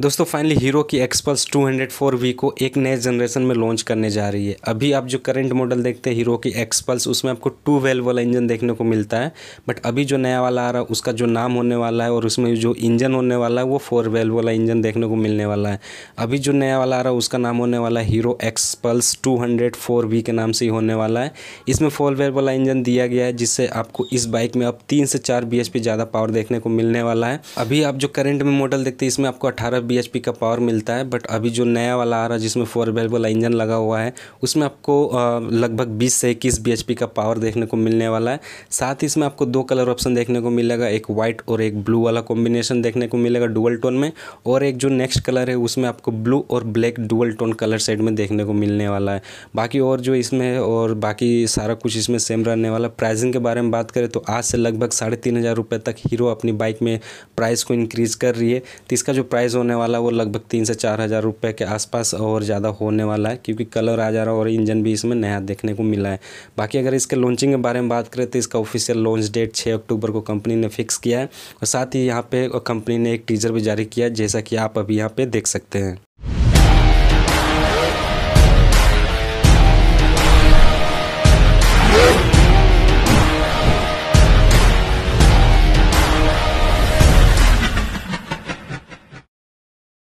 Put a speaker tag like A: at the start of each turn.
A: दोस्तों finally Hero की एक्सपल्स 204 वी को एक नए जनरेशन में लॉन्च करने जा रही है अभी आप जो करंट मॉडल देखते हैं हीरो की एक्सपल्स उसमें आपको टू वेल वाला इंजन देखने को मिलता है बट अभी जो नया वाला आ रहा है उसका जो नाम होने वाला है और उसमें जो इंजन होने वाला है वो फोर वेल वाला इंजन देखने को मिलने वाला है अभी जो नया वाला आ रहा है उसका नाम होने वाला है हीरो एक्सपल्स टू वी के नाम से ही होने वाला है इसमें फोर वेल वाला इंजन दिया गया है जिससे आपको इस बाइक में अब तीन से चार बी ज़्यादा पावर देखने को मिलने वाला है अभी आप जो करेंट में मॉडल देखते हैं इसमें आपको अठारह बी का पावर मिलता है बट अभी जो नया वाला आ रहा है जिसमें फोर बेल वाला इंजन लगा हुआ है उसमें आपको लगभग बीस से इक्कीस बी का पावर देखने को मिलने वाला है साथ ही इसमें आपको दो कलर ऑप्शन देखने को मिलेगा एक वाइट और एक ब्लू वाला कॉम्बिनेशन देखने को मिलेगा डुअल टोन में और एक जो नेक्स्ट कलर है उसमें आपको ब्लू और black dual tone colour set में देखने को मिलने वाला है बाकी और जो इसमें है और बाकी सारा कुछ इसमें सेम रहने वाला प्राइसिंग के बारे में बात करें तो आज से लगभग साढ़े तीन हज़ार रुपये तक हीरो अपनी बाइक में प्राइस को इंक्रीज़ कर रही है तो इसका जो प्राइस होने वाला वो लगभग तीन से चार हज़ार रुपये के आसपास और ज़्यादा होने वाला है क्योंकि कलर आ जा रहा है और इंजन भी इसमें नया देखने को मिला है बाकी अगर इसके लॉन्चिंग के बारे में बात करें तो इसका ऑफिशियल लॉन्च डेट छः अक्टूबर को कंपनी ने फिक्स किया है और साथ ही यहाँ पे कंपनी ने एक टीजर भी जारी किया जैसा कि आप अभी यहाँ पर देख सकते हैं